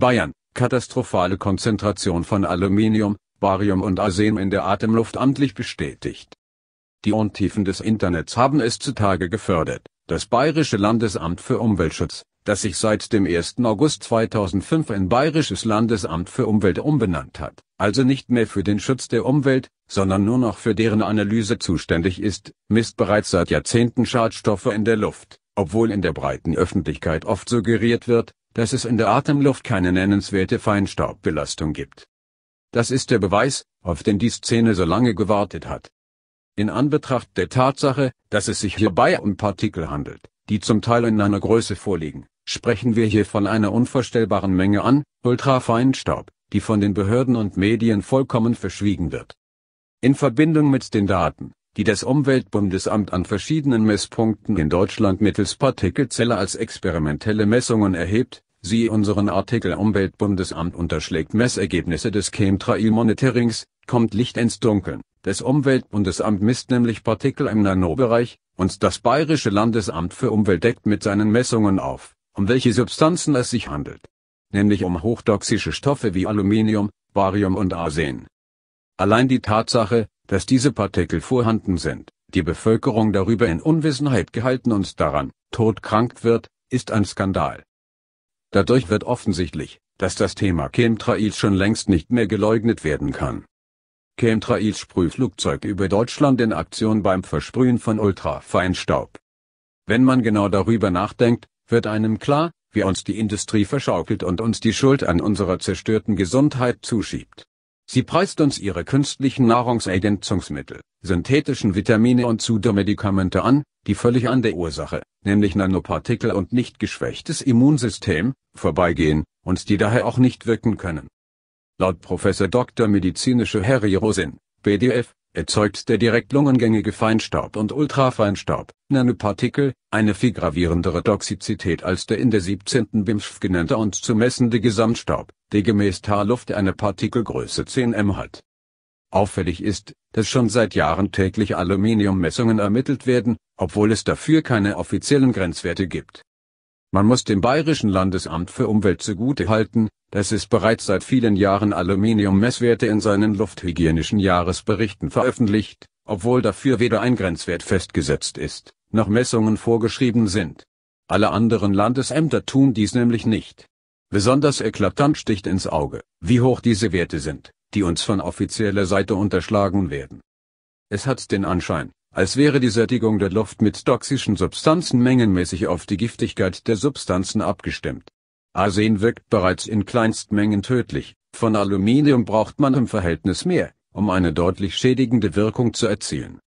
Bayern, katastrophale Konzentration von Aluminium, Barium und Arsen in der Atemluft amtlich bestätigt. Die Untiefen des Internets haben es zutage gefördert. Das Bayerische Landesamt für Umweltschutz, das sich seit dem 1. August 2005 in Bayerisches Landesamt für Umwelt umbenannt hat, also nicht mehr für den Schutz der Umwelt, sondern nur noch für deren Analyse zuständig ist, misst bereits seit Jahrzehnten Schadstoffe in der Luft, obwohl in der breiten Öffentlichkeit oft suggeriert wird, dass es in der Atemluft keine nennenswerte Feinstaubbelastung gibt. Das ist der Beweis, auf den die Szene so lange gewartet hat. In Anbetracht der Tatsache, dass es sich hierbei um Partikel handelt, die zum Teil in einer Größe vorliegen, sprechen wir hier von einer unvorstellbaren Menge an Ultrafeinstaub, die von den Behörden und Medien vollkommen verschwiegen wird. In Verbindung mit den Daten, die das Umweltbundesamt an verschiedenen Messpunkten in Deutschland mittels Partikelzelle als experimentelle Messungen erhebt, Siehe unseren Artikel Umweltbundesamt unterschlägt Messergebnisse des Chemtrail-Monitorings, kommt Licht ins Dunkeln. Das Umweltbundesamt misst nämlich Partikel im Nanobereich, und das Bayerische Landesamt für Umwelt deckt mit seinen Messungen auf, um welche Substanzen es sich handelt. Nämlich um hochtoxische Stoffe wie Aluminium, Barium und Arsen. Allein die Tatsache, dass diese Partikel vorhanden sind, die Bevölkerung darüber in Unwissenheit gehalten und daran todkrank wird, ist ein Skandal. Dadurch wird offensichtlich, dass das Thema Chemtrails schon längst nicht mehr geleugnet werden kann. Chemtrails Sprühflugzeug über Deutschland in Aktion beim Versprühen von Ultrafeinstaub. Wenn man genau darüber nachdenkt, wird einem klar, wie uns die Industrie verschaukelt und uns die Schuld an unserer zerstörten Gesundheit zuschiebt. Sie preist uns ihre künstlichen Nahrungsergänzungsmittel, synthetischen Vitamine und Zudermedikamente an, die völlig an der Ursache, nämlich Nanopartikel und nicht geschwächtes Immunsystem, vorbeigehen, und die daher auch nicht wirken können. Laut Professor Dr. Medizinische Harry Rosin, BDF, erzeugt der direkt lungengängige Feinstaub und Ultrafeinstaub, Nanopartikel, eine viel gravierendere Toxizität als der in der 17. BIMSF genannte und zu messende Gesamtstaub, der gemäß Tarluft eine Partikelgröße 10 m hat. Auffällig ist, dass schon seit Jahren täglich Aluminiummessungen ermittelt werden, obwohl es dafür keine offiziellen Grenzwerte gibt. Man muss dem Bayerischen Landesamt für Umwelt zugutehalten, dass es bereits seit vielen Jahren Aluminium-Messwerte in seinen lufthygienischen Jahresberichten veröffentlicht, obwohl dafür weder ein Grenzwert festgesetzt ist, noch Messungen vorgeschrieben sind. Alle anderen Landesämter tun dies nämlich nicht. Besonders eklatant sticht ins Auge, wie hoch diese Werte sind, die uns von offizieller Seite unterschlagen werden. Es hat den Anschein, als wäre die Sättigung der Luft mit toxischen Substanzen mengenmäßig auf die Giftigkeit der Substanzen abgestimmt. Arsen wirkt bereits in Kleinstmengen tödlich, von Aluminium braucht man im Verhältnis mehr, um eine deutlich schädigende Wirkung zu erzielen.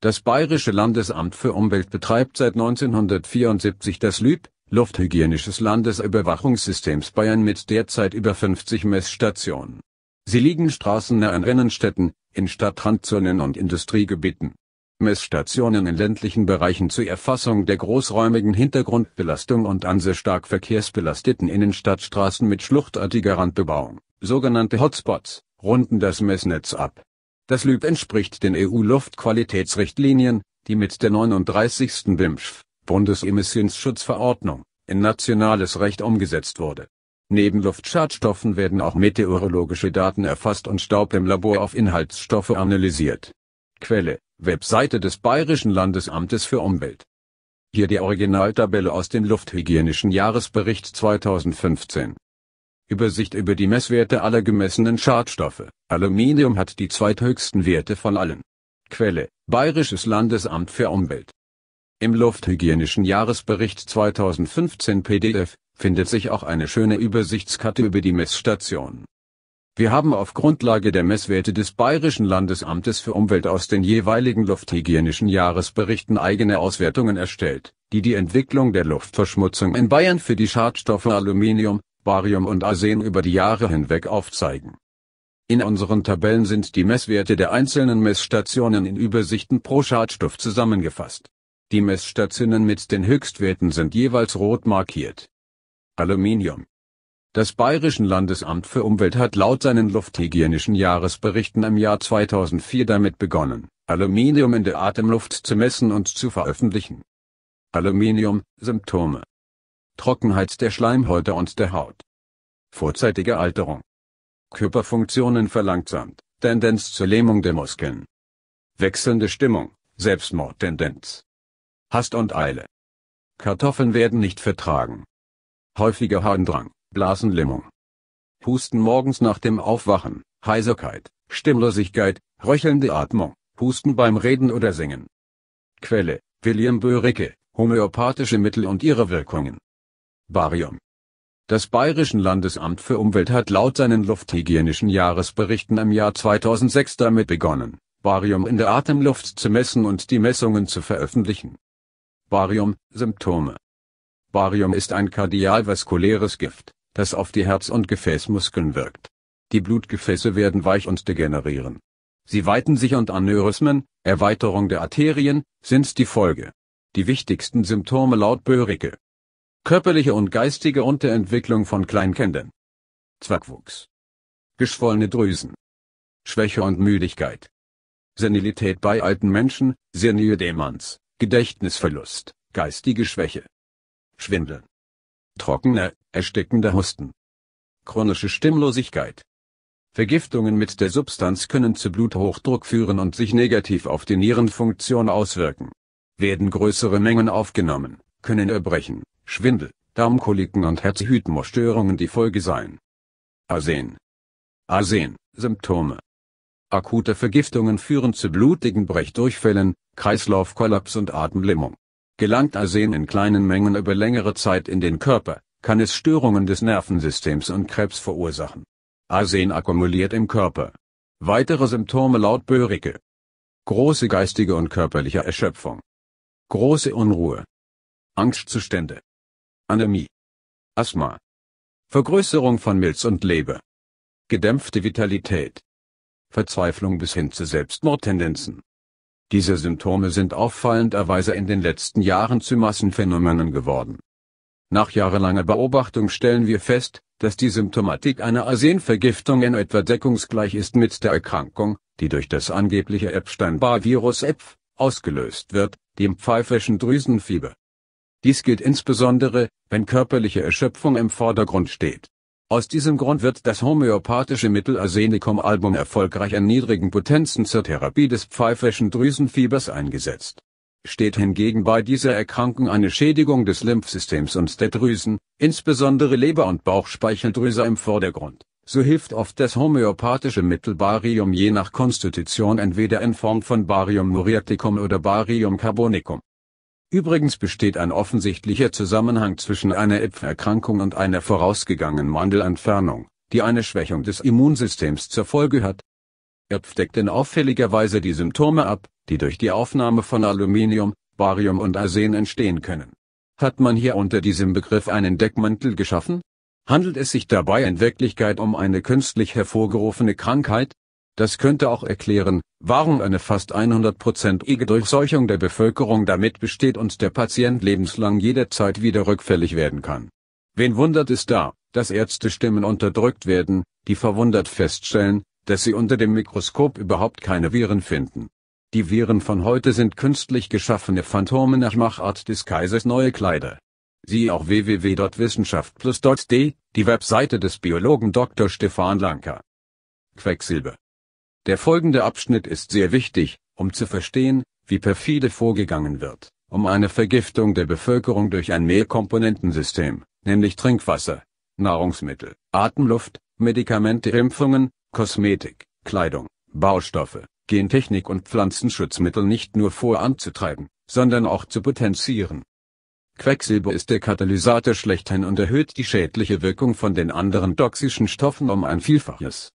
Das Bayerische Landesamt für Umwelt betreibt seit 1974 das LÜB, Lufthygienisches Landesüberwachungssystems Bayern mit derzeit über 50 Messstationen. Sie liegen straßennah an Rennenstätten, in Stadtrandzonen und Industriegebieten. Messstationen in ländlichen Bereichen zur Erfassung der großräumigen Hintergrundbelastung und an sehr stark verkehrsbelasteten Innenstadtstraßen mit schluchtartiger Randbebauung, sogenannte Hotspots, runden das Messnetz ab. Das LÜB entspricht den EU-Luftqualitätsrichtlinien, die mit der 39. BIMSCH, Bundesemissionsschutzverordnung, in nationales Recht umgesetzt wurde. Neben Luftschadstoffen werden auch meteorologische Daten erfasst und Staub im Labor auf Inhaltsstoffe analysiert Quelle: Webseite des Bayerischen Landesamtes für Umwelt. Hier die Originaltabelle aus dem Lufthygienischen Jahresbericht 2015. Übersicht über die Messwerte aller gemessenen Schadstoffe. Aluminium hat die zweithöchsten Werte von allen. Quelle: Bayerisches Landesamt für Umwelt. Im Lufthygienischen Jahresbericht 2015 PDF findet sich auch eine schöne Übersichtskarte über die Messstationen. Wir haben auf Grundlage der Messwerte des Bayerischen Landesamtes für Umwelt aus den jeweiligen lufthygienischen Jahresberichten eigene Auswertungen erstellt, die die Entwicklung der Luftverschmutzung in Bayern für die Schadstoffe Aluminium, Barium und Arsen über die Jahre hinweg aufzeigen. In unseren Tabellen sind die Messwerte der einzelnen Messstationen in Übersichten pro Schadstoff zusammengefasst. Die Messstationen mit den Höchstwerten sind jeweils rot markiert. Aluminium das Bayerischen Landesamt für Umwelt hat laut seinen lufthygienischen Jahresberichten im Jahr 2004 damit begonnen, Aluminium in der Atemluft zu messen und zu veröffentlichen. Aluminium, Symptome. Trockenheit der Schleimhäute und der Haut. Vorzeitige Alterung. Körperfunktionen verlangsamt, Tendenz zur Lähmung der Muskeln. Wechselnde Stimmung, Selbstmordtendenz. Hast und Eile. Kartoffeln werden nicht vertragen. Häufiger Harndrang, Blasenlähmung. Husten morgens nach dem Aufwachen, Heiserkeit, Stimmlosigkeit, röchelnde Atmung, Husten beim Reden oder Singen. Quelle, William Böricke, Homöopathische Mittel und ihre Wirkungen. Barium. Das Bayerischen Landesamt für Umwelt hat laut seinen lufthygienischen Jahresberichten im Jahr 2006 damit begonnen, Barium in der Atemluft zu messen und die Messungen zu veröffentlichen. Barium, Symptome. Barium ist ein kardialvaskuläres Gift, das auf die Herz- und Gefäßmuskeln wirkt. Die Blutgefäße werden weich und degenerieren. Sie weiten sich und Aneurysmen, Erweiterung der Arterien, sind die Folge. Die wichtigsten Symptome laut Böricke. Körperliche und geistige Unterentwicklung von Kleinkindern. Zwergwuchs. Geschwollene Drüsen. Schwäche und Müdigkeit. Senilität bei alten Menschen, Seniodemanz, Gedächtnisverlust, geistige Schwäche. Schwindeln trockener, erstickender Husten. Chronische Stimmlosigkeit. Vergiftungen mit der Substanz können zu Bluthochdruck führen und sich negativ auf die Nierenfunktion auswirken. Werden größere Mengen aufgenommen, können Erbrechen, Schwindel, Darmkoliken und Herzhythmusstörungen die Folge sein. Arsen. Arsen, Symptome. Akute Vergiftungen führen zu blutigen Brechdurchfällen, Kreislaufkollaps und Atemlimmung. Gelangt Arsen in kleinen Mengen über längere Zeit in den Körper, kann es Störungen des Nervensystems und Krebs verursachen. Arsen akkumuliert im Körper. Weitere Symptome laut Börike. Große geistige und körperliche Erschöpfung. Große Unruhe. Angstzustände. Anämie. Asthma. Vergrößerung von Milz und Leber. Gedämpfte Vitalität. Verzweiflung bis hin zu Selbstmordtendenzen. Diese Symptome sind auffallenderweise in den letzten Jahren zu Massenphänomenen geworden. Nach jahrelanger Beobachtung stellen wir fest, dass die Symptomatik einer Arsenvergiftung in etwa deckungsgleich ist mit der Erkrankung, die durch das angebliche Epstein-Barr-Virus EPF ausgelöst wird, dem pfeifischen Drüsenfieber. Dies gilt insbesondere, wenn körperliche Erschöpfung im Vordergrund steht. Aus diesem Grund wird das homöopathische Mittel Arsenicum-Album erfolgreich an niedrigen Potenzen zur Therapie des pfeifischen Drüsenfiebers eingesetzt. Steht hingegen bei dieser Erkrankung eine Schädigung des Lymphsystems und der Drüsen, insbesondere Leber- und Bauchspeicheldrüse im Vordergrund, so hilft oft das homöopathische Mittel Barium je nach Konstitution entweder in Form von Barium muriaticum oder Barium carbonicum. Übrigens besteht ein offensichtlicher Zusammenhang zwischen einer Impferkrankung und einer vorausgegangenen Mandelentfernung, die eine Schwächung des Immunsystems zur Folge hat. ERP deckt in auffälliger Weise die Symptome ab, die durch die Aufnahme von Aluminium, Barium und Arsen entstehen können. Hat man hier unter diesem Begriff einen Deckmantel geschaffen? Handelt es sich dabei in Wirklichkeit um eine künstlich hervorgerufene Krankheit? Das könnte auch erklären, warum eine fast 100%ige Durchseuchung der Bevölkerung damit besteht und der Patient lebenslang jederzeit wieder rückfällig werden kann. Wen wundert es da, dass Ärztestimmen unterdrückt werden, die verwundert feststellen, dass sie unter dem Mikroskop überhaupt keine Viren finden. Die Viren von heute sind künstlich geschaffene Phantome nach Machart des Kaisers neue Kleider. Siehe auch www.wissenschaftplus.de, die Webseite des Biologen Dr. Stefan Lanker. Quecksilber der folgende Abschnitt ist sehr wichtig, um zu verstehen, wie perfide vorgegangen wird, um eine Vergiftung der Bevölkerung durch ein Mehrkomponentensystem, nämlich Trinkwasser, Nahrungsmittel, Atemluft, Medikamente, Impfungen, Kosmetik, Kleidung, Baustoffe, Gentechnik und Pflanzenschutzmittel nicht nur voranzutreiben, sondern auch zu potenzieren. Quecksilber ist der Katalysator schlechthin und erhöht die schädliche Wirkung von den anderen toxischen Stoffen um ein Vielfaches.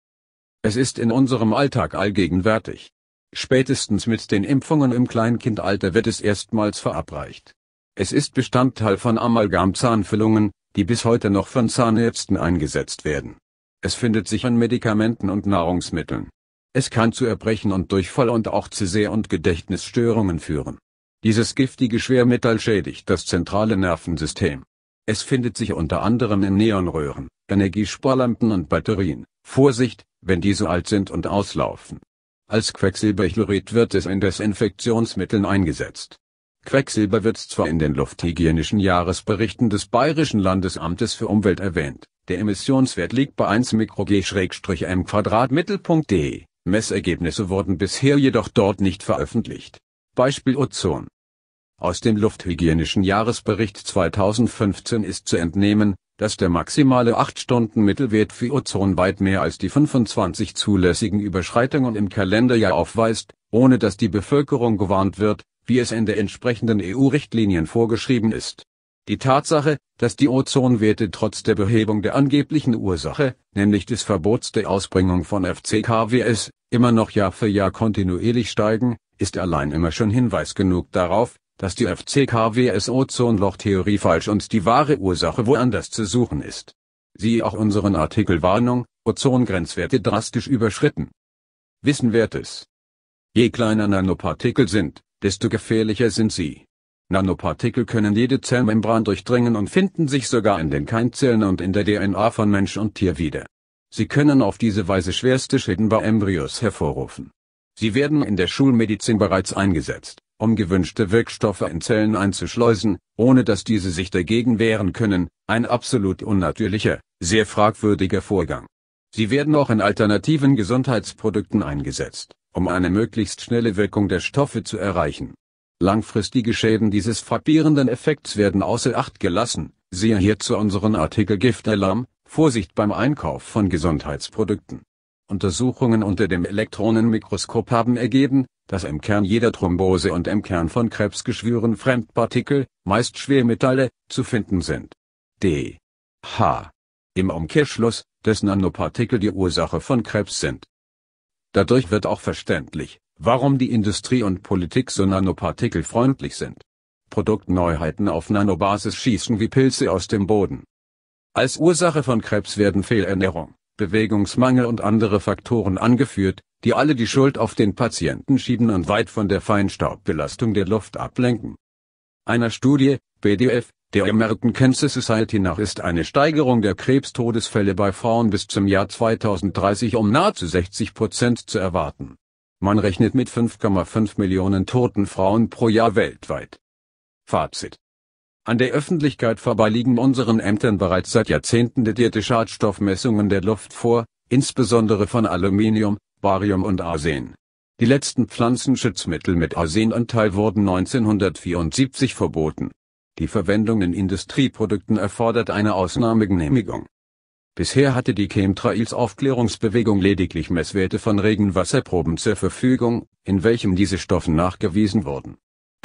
Es ist in unserem Alltag allgegenwärtig. Spätestens mit den Impfungen im Kleinkindalter wird es erstmals verabreicht. Es ist Bestandteil von Amalgamzahnfüllungen, die bis heute noch von Zahnärzten eingesetzt werden. Es findet sich an Medikamenten und Nahrungsmitteln. Es kann zu Erbrechen und Durchfall und auch zu Seh- und Gedächtnisstörungen führen. Dieses giftige Schwermetall schädigt das zentrale Nervensystem es findet sich unter anderem in Neonröhren, Energiesparlampen und Batterien. Vorsicht, wenn diese alt sind und auslaufen. Als Quecksilberchlorid wird es in Desinfektionsmitteln eingesetzt. Quecksilber wird zwar in den lufthygienischen Jahresberichten des Bayerischen Landesamtes für Umwelt erwähnt, der Emissionswert liegt bei 1 μg-m Quadratmittelpunkt D. Messergebnisse wurden bisher jedoch dort nicht veröffentlicht. Beispiel Ozon. Aus dem Lufthygienischen Jahresbericht 2015 ist zu entnehmen, dass der maximale 8-Stunden-Mittelwert für Ozon weit mehr als die 25 zulässigen Überschreitungen im Kalenderjahr aufweist, ohne dass die Bevölkerung gewarnt wird, wie es in der entsprechenden EU-Richtlinien vorgeschrieben ist. Die Tatsache, dass die Ozonwerte trotz der Behebung der angeblichen Ursache, nämlich des Verbots der Ausbringung von FCKWS, immer noch Jahr für Jahr kontinuierlich steigen, ist allein immer schon Hinweis genug darauf, dass die FCKWS-Ozonloch-Theorie falsch und die wahre Ursache woanders zu suchen ist. Siehe auch unseren Artikel Warnung, Ozongrenzwerte drastisch überschritten. Wissen wert Wertes. Je kleiner Nanopartikel sind, desto gefährlicher sind sie. Nanopartikel können jede Zellmembran durchdringen und finden sich sogar in den Keimzellen und in der DNA von Mensch und Tier wieder. Sie können auf diese Weise schwerste Schäden bei Embryos hervorrufen. Sie werden in der Schulmedizin bereits eingesetzt um gewünschte Wirkstoffe in Zellen einzuschleusen, ohne dass diese sich dagegen wehren können, ein absolut unnatürlicher, sehr fragwürdiger Vorgang. Sie werden auch in alternativen Gesundheitsprodukten eingesetzt, um eine möglichst schnelle Wirkung der Stoffe zu erreichen. Langfristige Schäden dieses frappierenden Effekts werden außer Acht gelassen, siehe hierzu unseren Artikel Giftalarm, Vorsicht beim Einkauf von Gesundheitsprodukten. Untersuchungen unter dem Elektronenmikroskop haben ergeben, dass im Kern jeder Thrombose und im Kern von Krebsgeschwüren Fremdpartikel, meist Schwermetalle, zu finden sind. D. H. Im Umkehrschluss, dass Nanopartikel die Ursache von Krebs sind. Dadurch wird auch verständlich, warum die Industrie und Politik so nanopartikelfreundlich sind. Produktneuheiten auf Nanobasis schießen wie Pilze aus dem Boden. Als Ursache von Krebs werden Fehlernährung, Bewegungsmangel und andere Faktoren angeführt, die alle die Schuld auf den Patienten schieben und weit von der Feinstaubbelastung der Luft ablenken. Einer Studie, BDF, der American Cancer Society nach ist eine Steigerung der Krebstodesfälle bei Frauen bis zum Jahr 2030 um nahezu 60 Prozent zu erwarten. Man rechnet mit 5,5 Millionen toten Frauen pro Jahr weltweit. Fazit an der Öffentlichkeit vorbei liegen unseren Ämtern bereits seit Jahrzehnten datierte Schadstoffmessungen der Luft vor, insbesondere von Aluminium, Barium und Arsen. Die letzten Pflanzenschutzmittel mit Arsenanteil wurden 1974 verboten. Die Verwendung in Industrieprodukten erfordert eine Ausnahmegenehmigung. Bisher hatte die Chemtrails Aufklärungsbewegung lediglich Messwerte von Regenwasserproben zur Verfügung, in welchem diese Stoffe nachgewiesen wurden.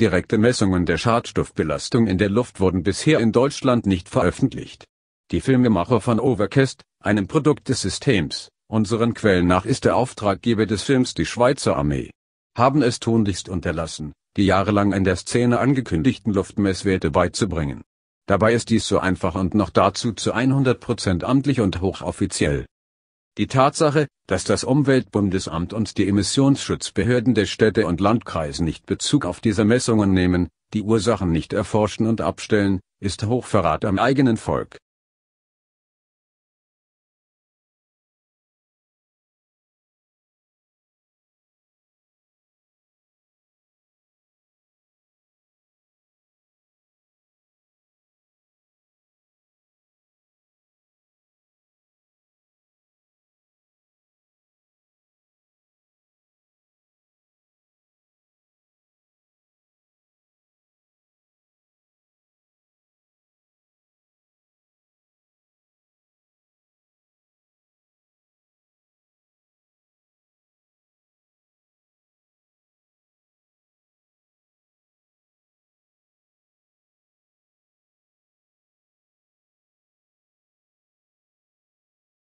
Direkte Messungen der Schadstoffbelastung in der Luft wurden bisher in Deutschland nicht veröffentlicht. Die Filmemacher von Overcast, einem Produkt des Systems, unseren Quellen nach ist der Auftraggeber des Films die Schweizer Armee, haben es tunlichst unterlassen, die jahrelang in der Szene angekündigten Luftmesswerte beizubringen. Dabei ist dies so einfach und noch dazu zu 100% amtlich und hochoffiziell. Die Tatsache, dass das Umweltbundesamt und die Emissionsschutzbehörden der Städte und Landkreise nicht Bezug auf diese Messungen nehmen, die Ursachen nicht erforschen und abstellen, ist Hochverrat am eigenen Volk